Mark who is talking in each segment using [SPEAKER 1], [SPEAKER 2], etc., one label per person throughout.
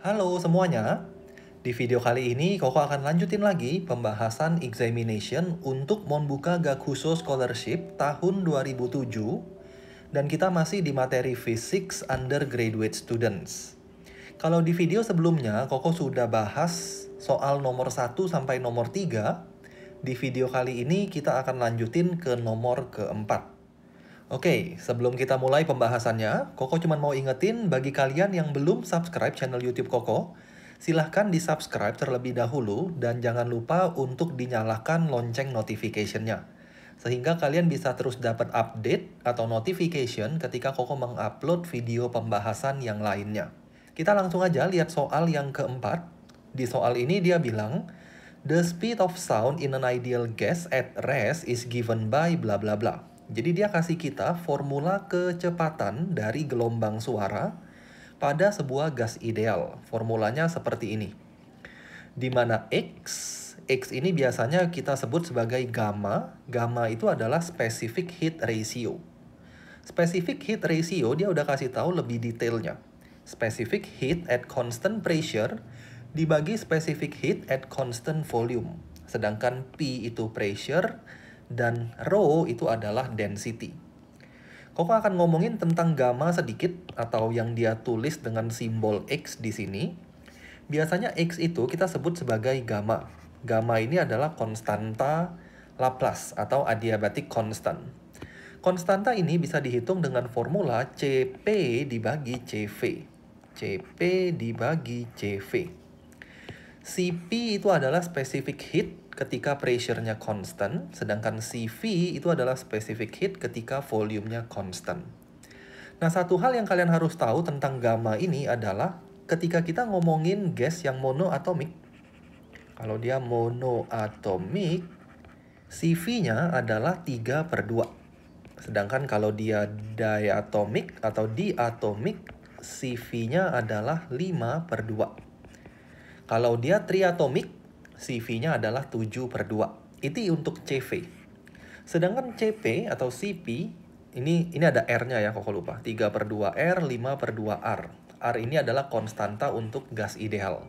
[SPEAKER 1] Halo semuanya, di video kali ini Koko akan lanjutin lagi pembahasan examination untuk membuka gakuso Scholarship tahun 2007 dan kita masih di materi Physics Undergraduate Students. Kalau di video sebelumnya Koko sudah bahas soal nomor 1 sampai nomor 3, di video kali ini kita akan lanjutin ke nomor keempat. Oke, sebelum kita mulai pembahasannya, Koko cuma mau ingetin bagi kalian yang belum subscribe channel YouTube Koko, silahkan di-subscribe terlebih dahulu dan jangan lupa untuk dinyalakan lonceng notification Sehingga kalian bisa terus dapat update atau notification ketika Koko mengupload video pembahasan yang lainnya. Kita langsung aja lihat soal yang keempat. Di soal ini dia bilang, The speed of sound in an ideal gas at rest is given by bla bla bla. Jadi dia kasih kita formula kecepatan dari gelombang suara pada sebuah gas ideal. Formulanya seperti ini. Di mana X, X ini biasanya kita sebut sebagai gamma. Gamma itu adalah specific heat ratio. Specific heat ratio dia udah kasih tahu lebih detailnya. Specific heat at constant pressure dibagi specific heat at constant volume. Sedangkan P itu pressure, dan rho itu adalah density. Koko akan ngomongin tentang gamma sedikit atau yang dia tulis dengan simbol X di sini. Biasanya X itu kita sebut sebagai gamma. Gamma ini adalah konstanta Laplace atau adiabatic constant. Konstanta ini bisa dihitung dengan formula CP dibagi CV. CP dibagi CV. CP itu adalah specific heat ketika pressure-nya constant, sedangkan CV itu adalah specific heat ketika volumenya constant. Nah, satu hal yang kalian harus tahu tentang gamma ini adalah ketika kita ngomongin gas yang monoatomik, kalau dia monoatomik, CV-nya adalah 3 per 2. Sedangkan kalau dia diatomik atau diatomik, CV-nya adalah 5 per 2. Kalau dia triatomik, CV-nya adalah 7 per 2. Itu untuk CV. Sedangkan CP atau CP, ini ini ada R-nya ya kok lupa. 3 per 2 R, 5 per 2 R. R ini adalah konstanta untuk gas ideal,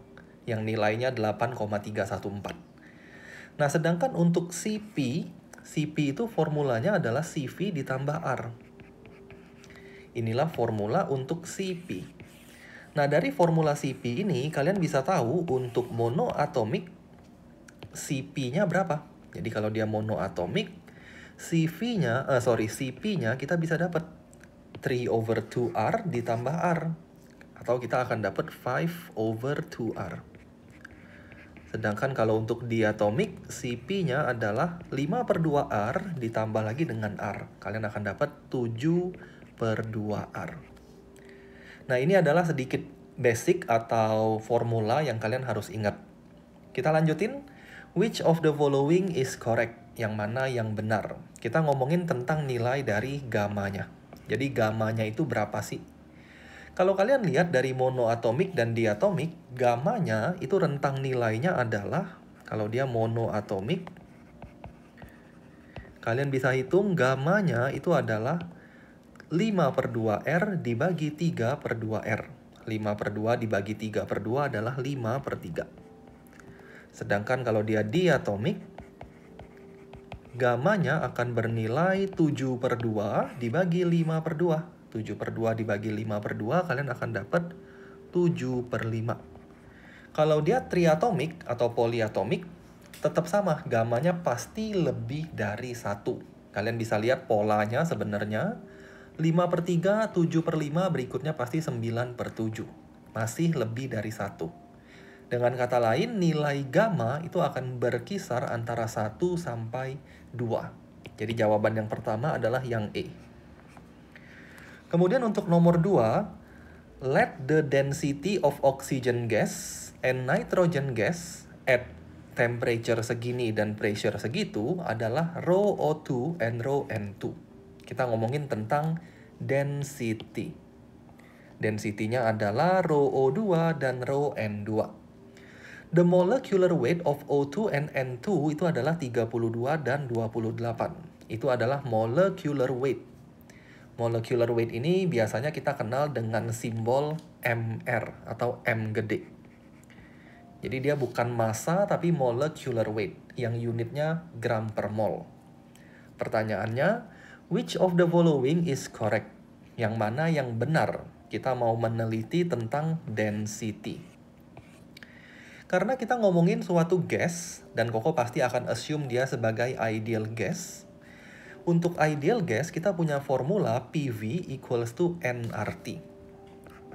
[SPEAKER 1] yang nilainya 8,314. Nah, sedangkan untuk CP, CP itu formulanya adalah CV ditambah R. Inilah formula untuk CP. Nah, dari formula CP ini, kalian bisa tahu untuk monoatomik cp nya berapa. Jadi kalau dia monoatomik, cv nya uh, eh, sorry, cp nya kita bisa dapat 3 over 2R ditambah R. Atau kita akan dapat 5 over 2R. Sedangkan kalau untuk diatomik, cp nya adalah 5 per 2R ditambah lagi dengan R. Kalian akan dapat 7 per 2R. Nah ini adalah sedikit basic atau formula yang kalian harus ingat. Kita lanjutin. Which of the following is correct? Yang mana yang benar? Kita ngomongin tentang nilai dari gamanya. Jadi gamanya itu berapa sih? Kalau kalian lihat dari monoatomik dan diatomik, gamanya itu rentang nilainya adalah kalau dia monoatomik kalian bisa hitung gamanya itu adalah 5 per 2R dibagi 3 per 2R. 5 per 2 dibagi 3 per 2 adalah 5 per 3. Sedangkan kalau dia diatomik, gamanya akan bernilai 7 per 2 dibagi 5 per 2. 7 per 2 dibagi 5 per 2, kalian akan dapat 7 per 5. Kalau dia triatomik atau poliatomik, tetap sama, gamanya pasti lebih dari 1. Kalian bisa lihat polanya sebenarnya, 5 per 3, 7 per 5, berikutnya pasti 9 per 7. Masih lebih dari 1. Dengan kata lain, nilai gamma itu akan berkisar antara 1 sampai 2. Jadi jawaban yang pertama adalah yang E. Kemudian untuk nomor 2, let the density of oxygen gas and nitrogen gas at temperature segini dan pressure segitu adalah rho O2 and rho N2. Kita ngomongin tentang density. Density-nya adalah rho O2 dan rho N2. The molecular weight of O2 and N2 itu adalah 32 dan 28. Itu adalah molecular weight. Molecular weight ini biasanya kita kenal dengan simbol MR atau M gede. Jadi dia bukan massa tapi molecular weight yang unitnya gram per mol. Pertanyaannya, which of the following is correct? Yang mana yang benar? Kita mau meneliti tentang density. Karena kita ngomongin suatu gas, dan Koko pasti akan assume dia sebagai ideal gas. Untuk ideal gas, kita punya formula PV equals to nRT.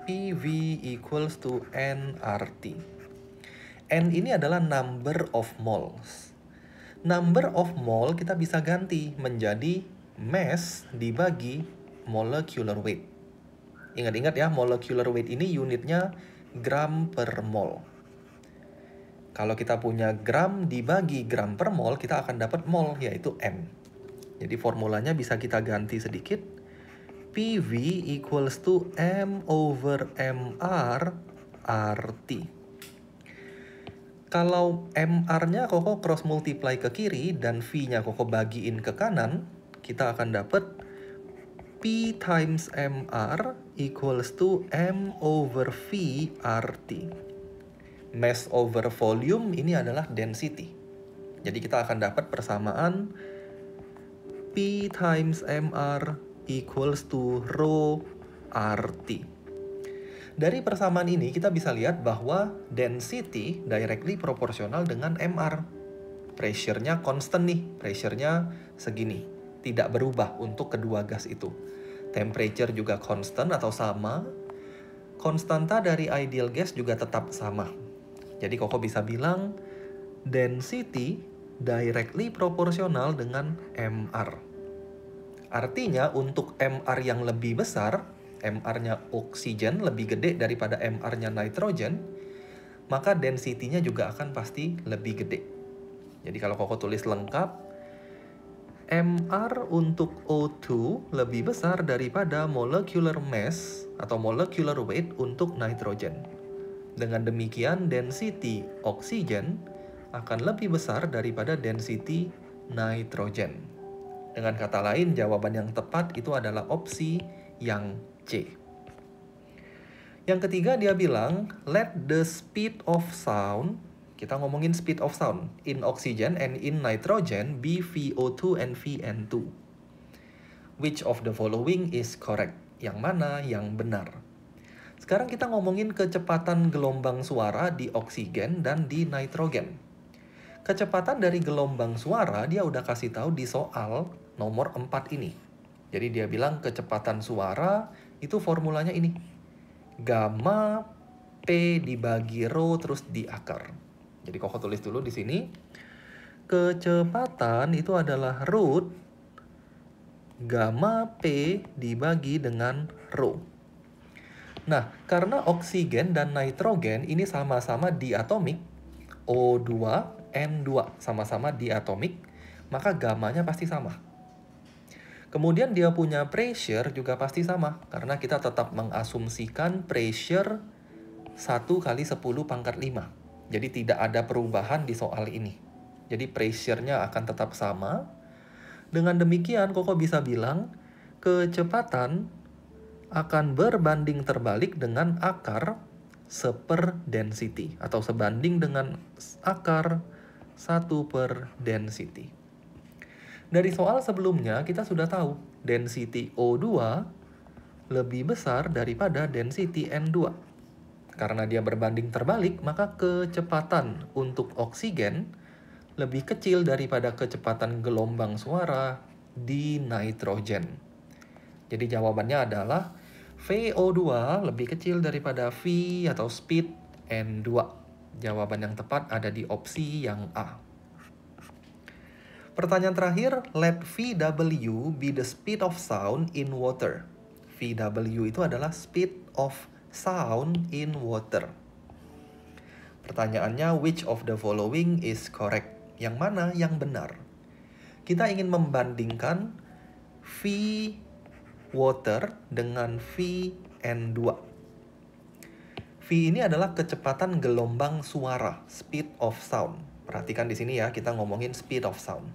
[SPEAKER 1] PV equals to nRT. N ini adalah number of moles. Number of mole kita bisa ganti menjadi mass dibagi molecular weight. Ingat-ingat ya, molecular weight ini unitnya gram per mole. Kalau kita punya gram dibagi gram per mol, kita akan dapat mol, yaitu M. Jadi formulanya bisa kita ganti sedikit. PV equals to M over MR RT. Kalau MR-nya koko cross multiply ke kiri dan V-nya koko bagiin ke kanan, kita akan dapat P times MR equals to M over V RT mass over volume ini adalah density. Jadi kita akan dapat persamaan P times MR equals to rho RT. Dari persamaan ini kita bisa lihat bahwa density directly proporsional dengan MR. Pressure-nya constant nih, pressure-nya segini, tidak berubah untuk kedua gas itu. Temperature juga constant atau sama. Konstanta dari ideal gas juga tetap sama, jadi Koko bisa bilang density directly proporsional dengan MR. Artinya untuk MR yang lebih besar, MR-nya oksigen lebih gede daripada MR-nya nitrogen, maka density-nya juga akan pasti lebih gede. Jadi kalau Koko tulis lengkap, MR untuk O2 lebih besar daripada molecular mass atau molecular weight untuk nitrogen. Dengan demikian, density oksigen akan lebih besar daripada density nitrogen. Dengan kata lain, jawaban yang tepat itu adalah opsi yang C. Yang ketiga dia bilang, let the speed of sound, kita ngomongin speed of sound, in oxygen and in nitrogen be VO2 and VN2. Which of the following is correct? Yang mana yang benar? Sekarang kita ngomongin kecepatan gelombang suara di oksigen dan di nitrogen. Kecepatan dari gelombang suara dia udah kasih tahu di soal nomor 4 ini. Jadi dia bilang kecepatan suara itu formulanya ini. Gamma P dibagi Rho terus di akar. Jadi kok tulis dulu di sini. Kecepatan itu adalah root gamma P dibagi dengan Rho. Nah, karena oksigen dan nitrogen ini sama-sama diatomik, O2, N2 sama-sama diatomik, maka gamanya pasti sama. Kemudian dia punya pressure juga pasti sama, karena kita tetap mengasumsikan pressure 1 kali 10 pangkat 5. Jadi tidak ada perubahan di soal ini. Jadi pressure-nya akan tetap sama. Dengan demikian, Koko bisa bilang, kecepatan akan berbanding terbalik dengan akar seper density atau sebanding dengan akar 1 per density. Dari soal sebelumnya kita sudah tahu density O2 lebih besar daripada density N2. Karena dia berbanding terbalik, maka kecepatan untuk oksigen lebih kecil daripada kecepatan gelombang suara di nitrogen. Jadi jawabannya adalah VO2 lebih kecil daripada V atau speed N2. Jawaban yang tepat ada di opsi yang A. Pertanyaan terakhir, let VW be the speed of sound in water. VW itu adalah speed of sound in water. Pertanyaannya, which of the following is correct? Yang mana yang benar? Kita ingin membandingkan V water dengan VN2. V ini adalah kecepatan gelombang suara, speed of sound. Perhatikan di sini ya, kita ngomongin speed of sound.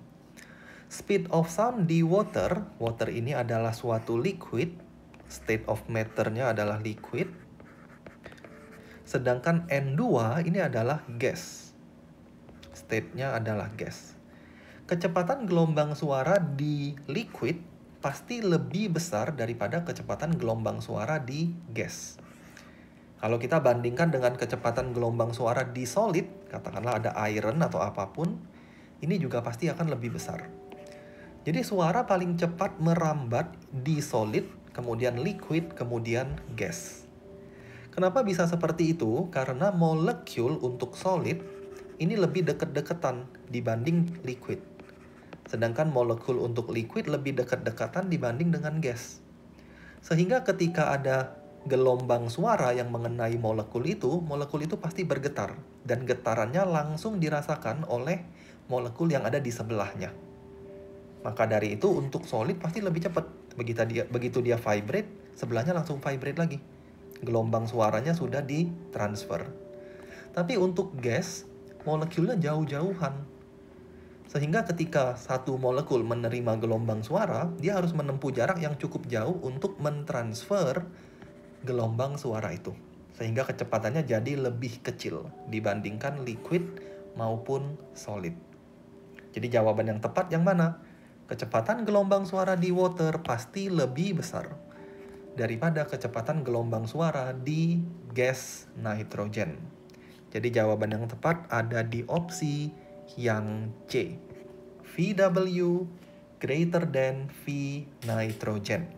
[SPEAKER 1] Speed of sound di water, water ini adalah suatu liquid, state of matternya adalah liquid. Sedangkan N2 ini adalah gas, state-nya adalah gas. Kecepatan gelombang suara di liquid pasti lebih besar daripada kecepatan gelombang suara di gas. Kalau kita bandingkan dengan kecepatan gelombang suara di solid, katakanlah ada iron atau apapun, ini juga pasti akan lebih besar. Jadi suara paling cepat merambat di solid, kemudian liquid, kemudian gas. Kenapa bisa seperti itu? Karena molekul untuk solid ini lebih deket-deketan dibanding liquid. Sedangkan molekul untuk liquid lebih dekat-dekatan dibanding dengan gas. Sehingga ketika ada gelombang suara yang mengenai molekul itu, molekul itu pasti bergetar dan getarannya langsung dirasakan oleh molekul yang ada di sebelahnya. Maka dari itu untuk solid pasti lebih cepat. Begitu dia begitu dia vibrate, sebelahnya langsung vibrate lagi. Gelombang suaranya sudah ditransfer. Tapi untuk gas, molekulnya jauh-jauhan sehingga ketika satu molekul menerima gelombang suara, dia harus menempuh jarak yang cukup jauh untuk mentransfer gelombang suara itu. Sehingga kecepatannya jadi lebih kecil dibandingkan liquid maupun solid. Jadi jawaban yang tepat yang mana? Kecepatan gelombang suara di water pasti lebih besar daripada kecepatan gelombang suara di gas nitrogen. Jadi jawaban yang tepat ada di opsi yang C. VW greater than V nitrogen.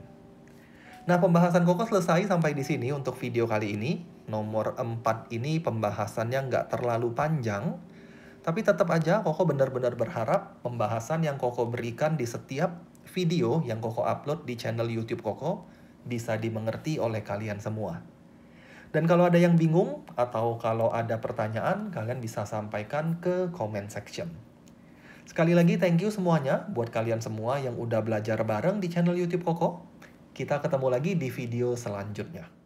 [SPEAKER 1] Nah, pembahasan koko selesai sampai di sini untuk video kali ini. Nomor 4 ini pembahasannya nggak terlalu panjang, tapi tetap aja koko benar-benar berharap pembahasan yang koko berikan di setiap video yang koko upload di channel YouTube koko bisa dimengerti oleh kalian semua. Dan kalau ada yang bingung atau kalau ada pertanyaan, kalian bisa sampaikan ke comment section. Sekali lagi thank you semuanya buat kalian semua yang udah belajar bareng di channel YouTube Koko. Kita ketemu lagi di video selanjutnya.